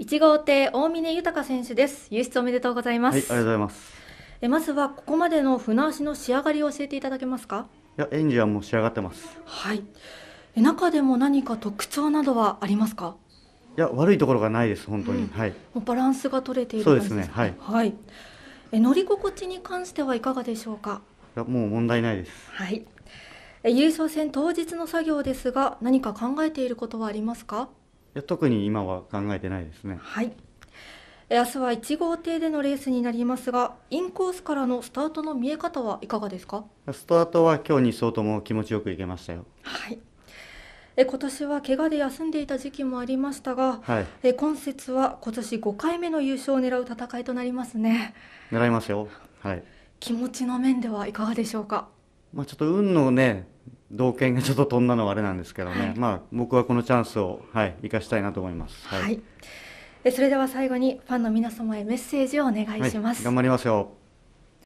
一号艇大峰豊選手です優勝おめでとうございます、はい、ありがとうございますえまずはここまでの船足の仕上がりを教えていただけますかいやエンジンはもう仕上がってますはいえ中でも何か特徴などはありますかいや悪いところがないです本当に、うん、はいバランスが取れている、そうですねはい、はい、え乗り心地に関してはいかがでしょうかいやもう問題ないですはいえ優勝戦当日の作業ですが何か考えていることはありますかや特に今は考えてないですね。はい明日は1号艇でのレースになりますがインコースからのスタートの見え方はいかがですかスタートは今日2走とも気持ちよくいけましたよはいえ今年は怪我で休んでいた時期もありましたが、はい、え今節は今年5回目の優勝を狙う戦いとなりますね狙いますよはい気持ちの面ではいかがでしょうかまあちょっと運のね同県がちょっと飛んだのはあれなんですけどね、はい、まあ、僕はこのチャンスを、はい、生かしたいなと思います。はい、はい、それでは最後にファンの皆様へメッセージをお願いします、はい、頑張りますよ